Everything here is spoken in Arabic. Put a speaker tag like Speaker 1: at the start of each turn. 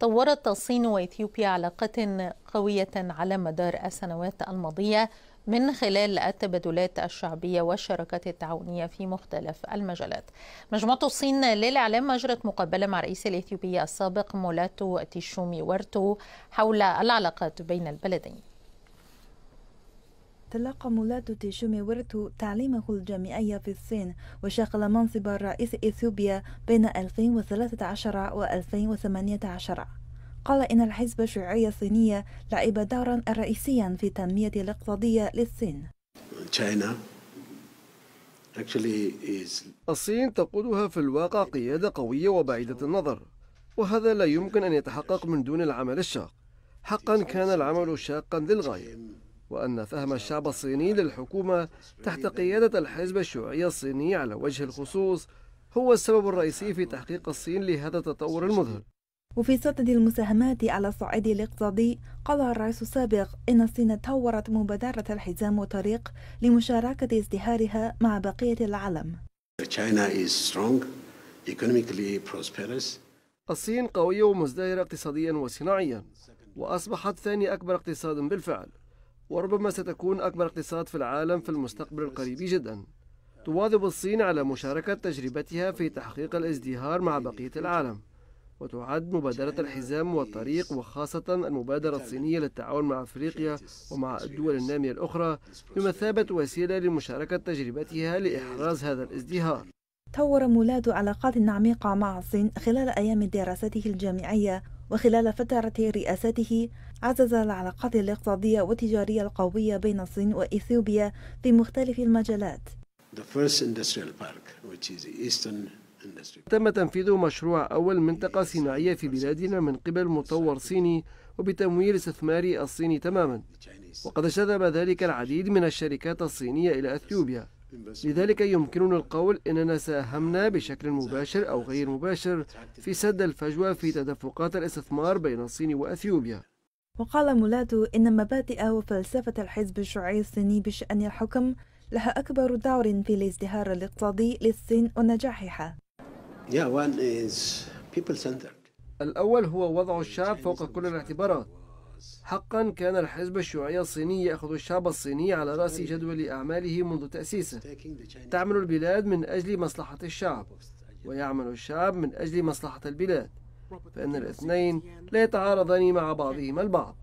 Speaker 1: طورت الصين واثيوبيا علاقات قويه على مدار السنوات الماضيه من خلال التبادلات الشعبية والشراكات التعاونية في مختلف المجالات مجموعة الصين للإعلام أجرت مقابلة مع رئيس الإثيوبية السابق مولاتو تيشومي ورتو حول العلاقات بين البلدين تلقى مولاتو تيشومي ورتو تعليمه الجامعي في الصين وشغل منصب رئيس إثيوبيا بين 2013 و 2018 قال إن الحزب الشيوعي الصيني لعب دورا رئيسيا في التنمية الاقتصادية للصين
Speaker 2: China actually is... الصين تقودها في الواقع قيادة قوية وبعيدة النظر وهذا لا يمكن أن يتحقق من دون العمل الشاق حقا كان العمل شاقا للغاية وأن فهم الشعب الصيني للحكومة تحت قيادة الحزب الشيوعي الصيني على وجه الخصوص هو السبب الرئيسي في تحقيق الصين لهذا التطور المذهل
Speaker 1: وفي صدد المساهمات على الصعيد الاقتصادي قال الرئيس السابق إن الصين طورت مبادرة الحزام وطريق لمشاركة ازدهارها مع بقية العالم
Speaker 2: الصين قوية ومزدهرة اقتصاديا وصناعيا وأصبحت ثاني أكبر اقتصاد بالفعل وربما ستكون أكبر اقتصاد في العالم في المستقبل القريب جدا تواظب الصين على مشاركة تجربتها في تحقيق الازدهار مع بقية العالم وتعد مبادرة الحزام والطريق وخاصة المبادرة الصينية للتعاون مع أفريقيا ومع الدول النامية الأخرى بمثابة وسيلة لمشاركة تجربتها لإحراز هذا الازدهار
Speaker 1: طور مولاد علاقات عميقة مع الصين خلال أيام دراسته الجامعية وخلال فترة رئاسته عزز العلاقات الاقتصادية والتجارية القوية بين الصين وإثيوبيا في مختلف المجالات
Speaker 2: تم تنفيذ مشروع أول منطقة صناعية في بلادنا من قبل مطور صيني وبتمويل استثماري الصيني تماما وقد جذب ذلك العديد من الشركات الصينية إلى أثيوبيا لذلك يمكننا القول أننا ساهمنا بشكل مباشر أو غير مباشر في سد الفجوة في تدفقات الاستثمار بين الصين وأثيوبيا
Speaker 1: وقال مولاتو إن مبادئ وفلسفة الحزب الشيوعي الصيني بشأن الحكم لها أكبر دور في الازدهار الاقتصادي للصين ونجاحها.
Speaker 2: الأول هو وضع الشعب فوق كل الاعتبارات. حقا كان الحزب الشيوعي الصيني يأخذ الشعب الصيني على رأس جدول أعماله منذ تأسيسه. تعمل البلاد من أجل مصلحة الشعب، ويعمل الشعب من أجل مصلحة البلاد. فإن الاثنين لا يتعارضان مع بعضهما البعض